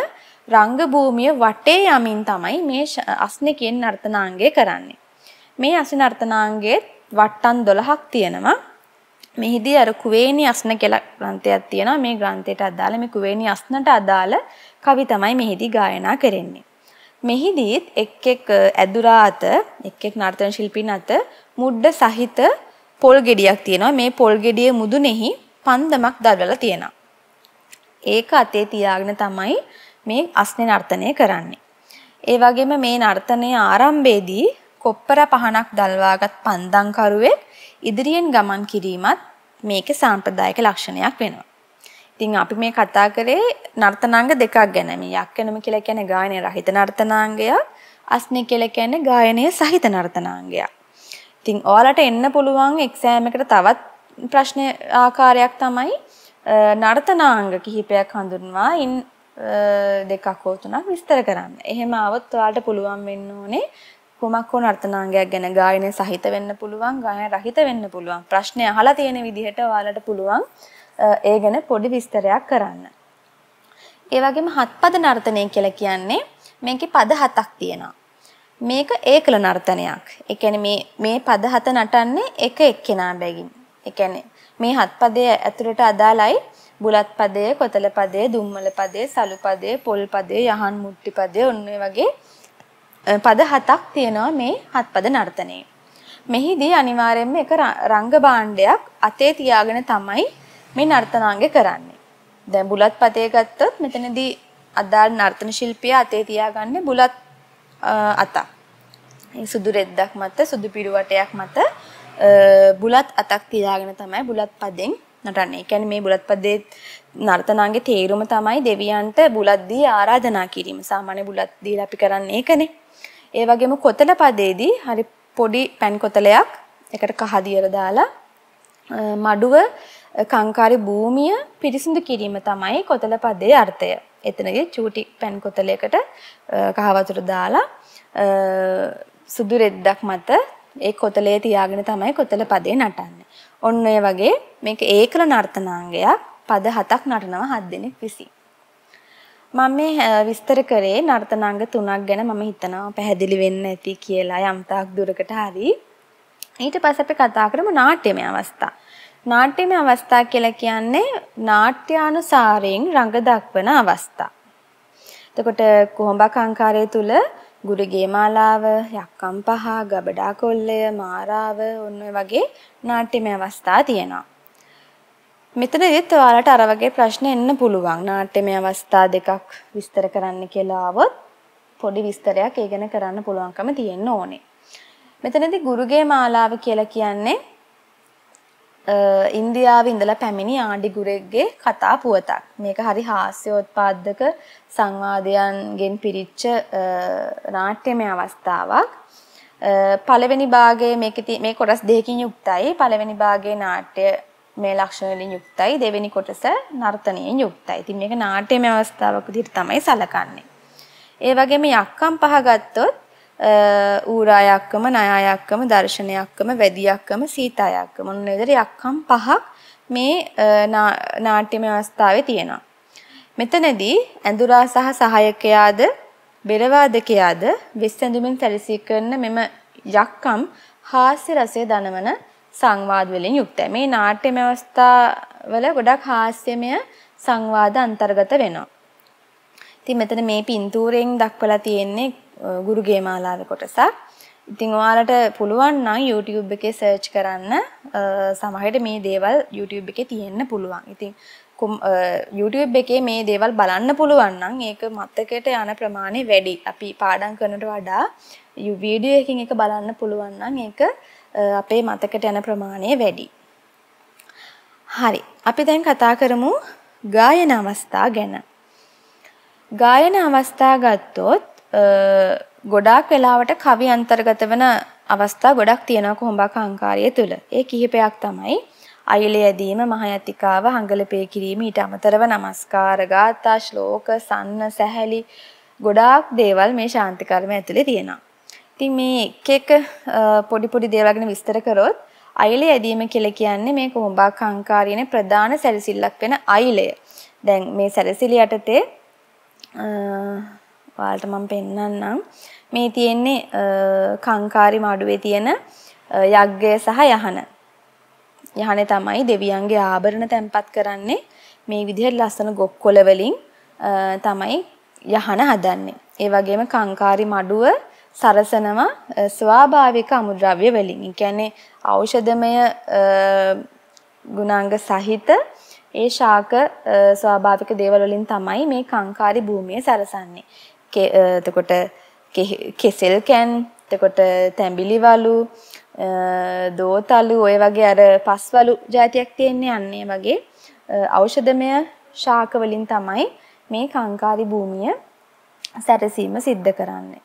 රංගභූමිය වටේ යමින් තමයි මේ අස්නේ කියන නර්තනාංගය කරන්නේ. මේ අසින නර්තනාංගයේ වට්ටම් 12ක් තියෙනවා. මෙහිදී අර කුවේණි අස්න කියලා ග්‍රන්ථයක් තියෙනවා. මේ ග්‍රන්ථයට අදාළ මේ කුවේණි අස්නට අදාළ කවි තමයි මෙහිදී ගායනා කරන්නේ. මෙහිදීත් එක් එක් ඇදුරා අත එක් එක් නර්තන ශිල්පීන් අත මුඩ සහිත පොල් ගෙඩියක් තියෙනවා මේ පොල් ගෙඩියේ මුදුනේහි පන්දමක් දඩවලා තියෙනවා ඒක අතේ තියාගෙන තමයි මේ අස්නේ නර්තනය කරන්නේ. ඒ වගේම මේ නර්තනයේ ආරම්භයේදී කොප්පර පහනක් දල්වාගත් පන්දම් කරුවෙක් ඉදිරියෙන් ගමන් කිරීමත් මේකේ සාම්ප්‍රදායික ලක්ෂණයක් වෙනවා. ඉතින් අපි මේ කතා කරේ නර්තනාංග දෙකක් ගැන. මේ යක්කනම කියලා කියන්නේ ගායනය රහිත නර්තනාංගය, අස්නේ කියලා කියන්නේ ගායනය සහිත නර්තනාංගය. ඉතින් ඔයාලට එන්න පුළුවන් එක්සෑම් එකට තවත් ප්‍රශ්න ආකාරයක් තමයි නර්තනාංග කිහිපයක් හඳුන්වා ඉන් දෙකක් හෝ තුනක් විස්තර කරන්න. එහෙම આવොත් ඔයාලට පුළුවන් වෙන්න ඕනේ කුමක් හෝ නර්තනාංගයක් ගැන ගායනය සහිත වෙන්න පුළුවන්, ගායන රහිත වෙන්න පුළුවන්. ප්‍රශ්නේ අහලා තියෙන විදිහට ඔයාලට පුළුවන් ඒ ගැන පොඩි විස්තරයක් කරන්න. ඒ වගේම හත්පද නර්තනය කියලා කියන්නේ මේකේ පද හතක් තියෙනවා. මේක ඒකල නර්තනයක්. ඒ කියන්නේ මේ මේ පද හත නටන්නේ එක එක්කෙනා බැගින්. ඒ කියන්නේ මේ හත් පදයේ ඇතුළට අදාළයි බුලත් පදයේ, කොතල පදයේ, දුම්මල පදයේ, සලු පදයේ, පොල් පදයේ, යහන් මුට්ටි පදයේ ඔන්න වගේ පද හතක් තියෙනවා මේ හත් පද නර්තනයේ. මෙහිදී අනිවාර්යයෙන්ම එක රංග භාණ්ඩයක් අතේ තියාගෙන තමයි මේ නර්තනාංගය කරන්නේ. දැන් බුලත් පතේ ගත්තොත් මෙතනදී අදාළ නර්තන ශිල්පියා අතේ තියාගන්නේ බුලත් අතක්. ඒ සුදු රෙද්දක් මත සුදු පිරුවටයක් මත බුලත් අතක් තියාගෙන තමයි බුලත් පදෙන් නටන්නේ. ඒ කියන්නේ මේ බුලත් පදේ නර්තනාගේ තේරුම තමයි දෙවියන්ට බුලත් දී ආරාධනා කිරීම. සාමාන්‍ය බුලත් දීලා අපි කරන්නේ ඒකනේ. ඒ වගේම කොතල පදේදී හරි පොඩි පැන් කොතලයක් එකට කහ දියර දාලා මඩුව කංකාරී භූමිය පිරිසිදු කිරීම තමයි කොතල පදේ අර්ථය. එතනගේ චූටි පැන් කොතලයකට කහ වතුර දාලා සුදු රෙද්දක් මත ඒ කොතලේ තියාගෙන තමයි කොතල පදේ නටන්නේ. ඔන්න ඔය වගේ මේක ඒකල නර්තනාංගයක් පද හතක් නටනවා හත් දෙනෙක් විසින්. මම මේ විස්තර කරේ නර්තනාංග තුනක් ගැන මම හිතනවා පැහැදිලි වෙන්න ඇති කියලා යම්තාක් දුරකට හරි. ඊට පස්සේ අපි කතා කරමු නාට්‍යමය අවස්ථා. නාට්‍යමය අවස්ථා කියලා කියන්නේ නාට්‍යානුසාරයෙන් රඟ දක්වන අවස්ථා. එතකොට කොහොඹ කංකාරය තුල ගුරුගේමාලාව, යක්කම් පහ, ගබඩා කොල්ලය, මාරාව ඔන්න වගේ නාට්‍යමය අවස්ථා තියෙනවා. මෙතනදිත් ඔයාලට අර වගේ ප්‍රශ්න එන්න පුළුවන්. නාට්‍යමය අවස්ථා දෙකක් විස්තර කරන්න කියලා આવොත් පොඩි විස්තරයක් ඒ ගැන කරන්න පුළුවන්කම තියෙන්න ඕනේ. මෙතනදී ගුරුගේ මාලාව කියලා කියන්නේ ඉන්දියාව ඉඳලා පැමිණි ආණ්ඩිගුරෙක්ගේ කතා පුවතක්. මේක හරි හාස්‍යෝත්පාදක සංවාදයන්ගෙන් පිරිච්ච නාට්‍යමය අවස්ථාවක්. පළවෙනි භාගයේ මේකේ මේ කොටස් දෙකකින් යුක්තයි. පළවෙනි භාගයේ නාට්‍ය මේ ලක්ෂණ වලින් යුක්තයි. දෙවෙනි කොටස නර්තනයෙන් යුක්තයි. ඉතින් මේක නාට්‍යමය අවස්ථාවක් විදිහට තමයි සැලකන්නේ. ඒ වගේම යක්කම් පහ ගත්තොත් ඌරායක්කම, නයායක්කම, දර්ශනයක්කම, වැදියක්කම, සීතායක්කම. ඔන්න විදිහට යක්කම් පහක් මේ නාට්‍යමය අවස්ථාවේ තියෙනවා. මෙතනදී ඇඳුරා සහ සහායකයාද බෙරවාදකයාද වෙස් ඇඳුමින් සැරසී කරන මෙම යක්කම් හාස්‍ය රසය දනවන සංවාද වලින් යුක්තයි. මේ නාට්‍යමය අවස්ථාවල ගොඩක් හාස්‍යමය සංවාද අන්තර්ගත වෙනවා. ඉතින් මෙතන මේ පින්තූරයෙන් දක්වලා තියෙන්නේ ගුරුගේ මාලාවේ කොටසක්. ඉතින් ඔයාලට පුළුවන් නම් YouTube එකේ search කරන්න සමහරවිට මේ දේවල් YouTube එකේ තියෙන්න පුළුවන්. ඉතින් YouTube එකේ මේ දේවල් බලන්න පුළුවන් නම් ඒක මතකයට යන ප්‍රමාණය වැඩි. අපි පාඩම් කරනට වඩා වීඩියෝ එකකින් එක බලන්න පුළුවන් නම් ඒක අපේ මතකයට යන ප්‍රමාණය වැඩි. හරි. අපි දැන් කතා කරමු ගායන අවස්ථා ගැන. ගායන අවස්ථා ගත්තොත් ගොඩාක් වෙලාවට කවි අන්තර්ගත වෙන අවස්ථා ගොඩක් තියෙනවා කුහුඹා කාංකාරිය තුල. ඒ කිහිපයක් තමයි අයලේ ඇදීම, මහයතිකාව, හංගලපේ කිරීම, ඊට අමතරව নমස්කාර ගාථා, ශ්ලෝක, සන්න, සැහැලි ගොඩාක් දේවල් මේ ශාන්ති කර්ම ඇතුලේ තියෙනවා. ඉතින් මේ එක එක පොඩි පොඩි දේවල් ගැන විස්තර කරොත් අයලේ ඇදීම කියලා කියන්නේ මේ කුහුඹා කාංකාරියනේ ප්‍රධාන සැරසිල්ලක් වෙන අයලය. දැන් මේ සැරසිලි යටතේ ඔයාලට මම පෙන්වන්නම්. මේ තියෙන්නේ කංකාරි මඩුවේ තියෙන යග්ගය සහ යහන. යහනේ තමයි දෙවියන්ගේ ආභරණ තැන්පත් කරන්නේ. මේ විදිහට ලස්සන ගොක්කොළ වලින් තමයි යහන හදන්නේ. ඒ වගේම කංකාරි මඩුව සරසනවා ස්වාභාවික අමුද්‍රව්‍ය වලින්. ඒ කියන්නේ ඖෂධමය ගුණාංග සහිත ඒ ශාක ස්වාභාවික දේවල් වලින් තමයි මේ කංකාරි භූමිය සරසන්නේ. එතකොට කෙසෙල් කෑන් එතකොට තැඹිලිවලු දෝතලු ඔය වගේ අර පස්වලු జాතියක් තියෙන්නේ අන්නේ වගේ ඖෂධමය ශාක වලින් තමයි මේ කාංකාරි භූමිය සැරසීම සිද්ධ කරන්නේ.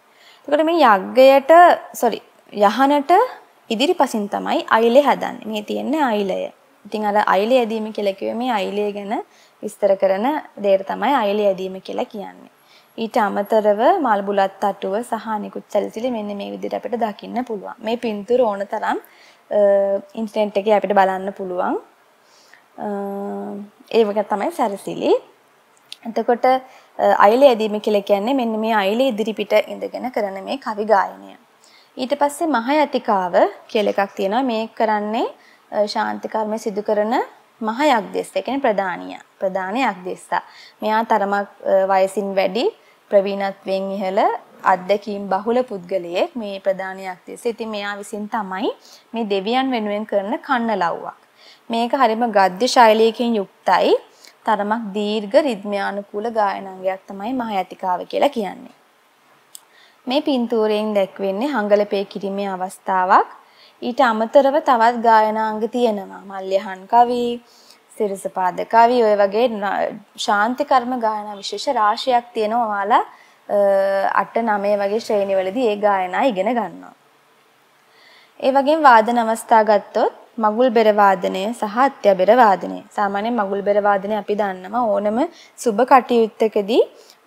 එතකොට මේ යග්ගයට සෝරි යහනට ඉදිරිපසින් තමයි අයිලේ හදන්නේ. මේ තියෙන්නේ අයිලය. ඉතින් අර අයිලේ ඇදීම කියලා කිව්වේ මේ අයිලේ ගැන විස්තර කරන දෙයට තමයි අයිලේ ඇදීම කියලා කියන්නේ. ඊට අමතරව මල් බුලත් තටුව සහ අනිකුත් සැලසිලි මෙන්න මේ විදිහට අපිට දකින්න පුළුවන්. මේ පින්තූර ඕන තරම් ඉන්ටර්නෙට් එකේ අපිට බලන්න පුළුවන්. ඒ වගේ තමයි සැලසිලි. එතකොට අයිල යදීම කියලා කියන්නේ මෙන්න මේ අයිල ඉදිරිපිට ඉඳගෙන කරන මේ කවි ගායනය. ඊට පස්සේ මහයතිකාව කියලා එකක් තියෙනවා. මේ කරන්නේ ශාන්ති කර්මය සිදු කරන මහයක්දෙස්. ඒ කියන්නේ ප්‍රධානියා. ප්‍රධාන යක්දෙස්සා. මෙයා තරමක් වයසින් වැඩි ප්‍රවීණත්වයෙන් ඉහළ අත්දැකීම් බහුල පුද්ගලයෙක් මේ ප්‍රධානයක් තිස්සේ. ඉතින් මෙයා විසින් තමයි මේ දෙවියන් වෙනුවෙන් කරන කන්නලව්වක්. මේක හරිම ගද්‍ය ශෛලියකින් යුක්තයි. තරමක් දීර්ඝ රිද්මයානුකූල ගායනාංගයක් තමයි මහයතිකාව කියලා කියන්නේ. මේ පින්තූරයෙන් දැක්වෙන්නේ හංගලපේ කිරීමේ අවස්ථාවක්. ඊට අමතරව තවත් ගායනාංග තියෙනවා. මල්ලිහන් කවි, තිරසපාදකාවී ඔය වගේ ශාන්ති කර්ම ගායනා විශේෂ රාශියක් තියෙනවා ඔයාලා 8 9 වගේ ශ්‍රේණිවලදී ඒ ගායනා ඉගෙන ගන්නවා. ඒ වගේම වාදන අවස්ථා ගත්තොත් මගුල් බෙර වාදනය සහ අත්‍යබෙර වාදනය. සාමාන්‍යයෙන් මගුල් බෙර වාදනය අපි දන්නම ඕනම සුබ කටයුත්තකදී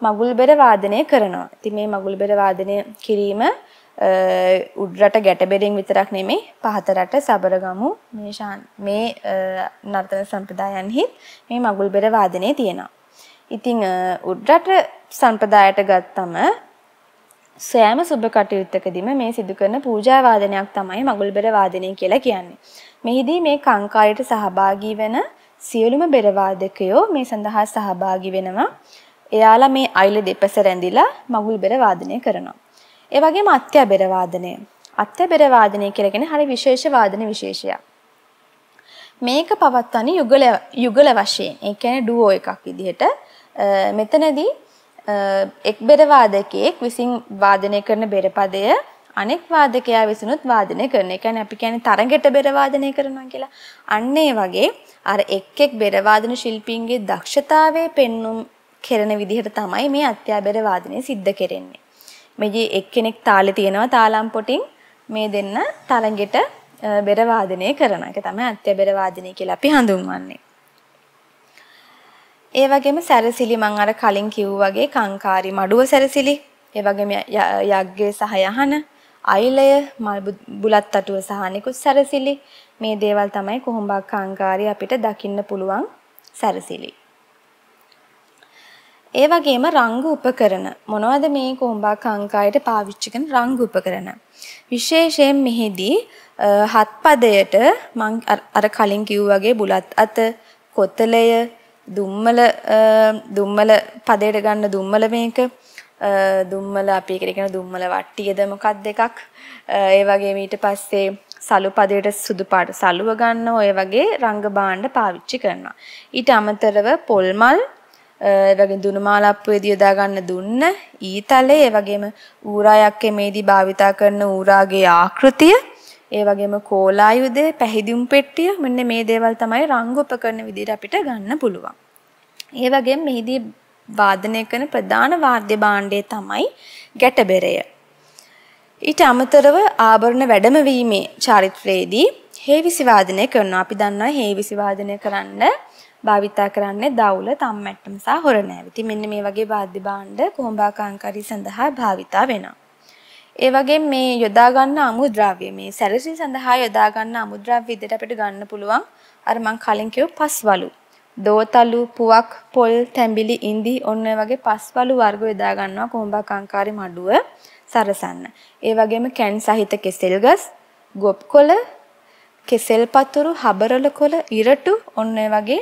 මගුල් බෙර වාදනය කරනවා. ඉතින් මේ මගුල් බෙර වාදනය කිරීම උඩරට ගැටබෙරින් විතරක් නෙමේ පහතරට සබරගමු මේශාන් මේ නර්තන සම්ප්‍රදායන්හි මේ මගුල් බෙර වාදනය තියෙනවා. ඉතිං උඩරට සම්ප්‍රදායට ගත්තම සෑම සුබ කටයුත්තකදීම මේ සිදු කරන පූජා වාදනයක් තමයි මගුල් බෙර වාදනය කියලා කියන්නේ. මෙහිදී මේ කංකාරයට සහභාගී වෙන සියලුම බෙර වාදකයෝ මේ සඳහා සහභාගී වෙනවා. එයාලා මේ අයිල දෙපස රැඳිලා මගුල් බෙර වාදනය කරනවා. ඒ වගේම අත්‍යබෙර වාදනය. අත්‍යබෙර වාදනය කියලා කියන්නේ හරි විශේෂ වාදන විශේෂයක්. මේක පවත්වන්නේ යුගල යුගල වශයෙන්. ඒ කියන්නේ ඩුවෝ එකක් විදිහට මෙතනදී එක් බෙර වාදකයෙක් විසින් වාදනය කරන බෙර පදය අනෙක් වාදකයා විසිනුත් වාදනය කරන. ඒ කියන්නේ අපි කියන්නේ තරඟට බෙර වාදනය කරනවා කියලා. අන්න ඒ වගේ අර එක් එක් බෙර වාදන ශිල්පීන්ගේ දක්ෂතාවය පෙන්눔 කරන විදිහට තමයි මේ අත්‍යබෙර වාදනය සිද්ධ කරන්නේ. මෙහි එක්කෙනෙක් තාලේ තියනවා තාලම් පොටින් මේ දෙන්න තරඟෙට බෙර වාදනය කරන එක තමයි අත්‍ය බෙර වාදනය කියලා අපි හඳුන්වන්නේ. ඒ වගේම සැරසිලි මම අර කලින් කිව්වා වගේ කංකාරි මඩුව සැරසිලි, ඒ වගේම යග්ගේ සහ යහන, අයිලය, මල් බුලත් තටුව සහ නිකුත් සැරසිලි මේ දේවල් තමයි කොහොඹක් කංකාරි අපිට දකින්න පුළුවන් සැරසිලි. ඒ වගේම රංගු උපකරණ මොනවද මේ කොම්බක් අංකයට පාවිච්චි කරන රංගු උපකරණ විශේෂයෙන් මෙහිදී හත්පදයට මං අර කලින් කිව්වාගේ බුලත් අත කොතලය දුම්මල දුම්මල පදයට ගන්න දුම්මල මේක දුම්මල අපි එකට කියන දුම්මල වට්ටියද මොකක්ද එකක් ඒ වගේ ඊට පස්සේ සලු පදයට සුදු පාට සලුව ගන්න ඔය වගේ රංග භාණ්ඩ පාවිච්චි කරනවා ඊට අමතරව පොල් මල් ඒ වගේ දුන මාලප්පුවේදී යොදා ගන්න දුන්න ඊතලේ ඒ වගේම ඌරායක්කමේදී භාවිතා කරන ඌරාගේ ආකෘතිය ඒ වගේම කෝලායුධය පැහිදුම් පෙට්ටිය මෙන්න මේ දේවල් තමයි රංග උපකරණ විදිහට අපිට ගන්න පුළුවන්. ඒ වගේම මෙහිදී වාදනය කරන ප්‍රධාන වාද්‍ය භාණ්ඩය තමයි ගැටබෙරය. ඊට අමතරව ආභරණ වැඩමවීමේ චාරිත්‍රයේදී හේවිසි වාදනය කරනවා. අපි දන්නවා හේවිසි වාදනය කරන්න භාවිතා කරන්නේ දවුල, තම්මැට්ටම සහ හොරණෑව. ඉතින් මෙන්න මේ වගේ වාද්‍ය භාණ්ඩ කොහොඹාකාංකාරී සඳහා භාවිතා වෙනවා. ඒ වගේම මේ යොදා ගන්න අමුද්‍රව්‍ය මේ සැරසිලි සඳහා යොදා ගන්න අමුද්‍රව්‍ය විදිහට අපිට ගන්න පුළුවන් අර මං කලින් කිව්ව පස්වලු. දෝතලු, පුවක්, පොල්, තැඹිලි, ඉඳි ඔන්න වගේ පස්වලු වර්ග යොදා ගන්නවා කොහොඹාකාංකාරී මඩුව සරසන්න. ඒ වගේම කැන් සහිත කෙසෙල් ගස්, ගොප් කොළ, කෙසෙල් පතුරු, හබරල කොළ, ඉරටු ඔන්න වගේ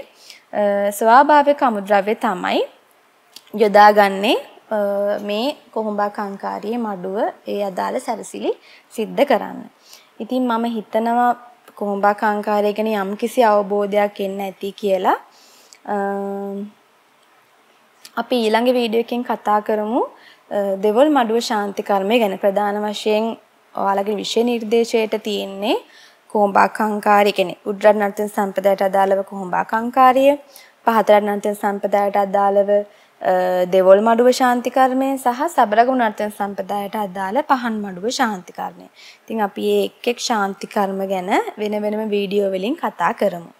ස්වභාවික අමුද්‍රව්‍ය තමයි යොදාගන්නේ මේ කොහොඹා කංකාරියේ මඩුව ඒ අදාළ සැරසිලි සිද්ධ කරන්න. ඉතින් මම හිතනවා කොහොඹා කංකාරිය ගැන යම්කිසි අවබෝධයක් එන්න ඇති කියලා. අපි ඊළඟ වීඩියෝ එකෙන් කතා කරමු දෙවොල් මඩුව ශාන්ති කර්මය ගැන ප්‍රධාන වශයෙන් ඔයාලගේ විෂය නිර්දේශයට තියෙන්නේ කොහොඹාකංකාරී කෙනෙක්. උඩරණන්තන් සම්පදායට අදාළව කොහොඹාකංකාරිය, පහතරණන්තන් සම්පදායට අදාළව දෙවොල් මඩුව ශාන්තිකර්මය සහ සබරගුණ අර්ථ සම්පදායට අදාළ පහන් මඩුව ශාන්තිකර්මය. ඉතින් අපි මේ එක් එක් ශාන්තිකර්ම ගැන වෙන වෙනම වීඩියෝ වලින් කතා කරමු.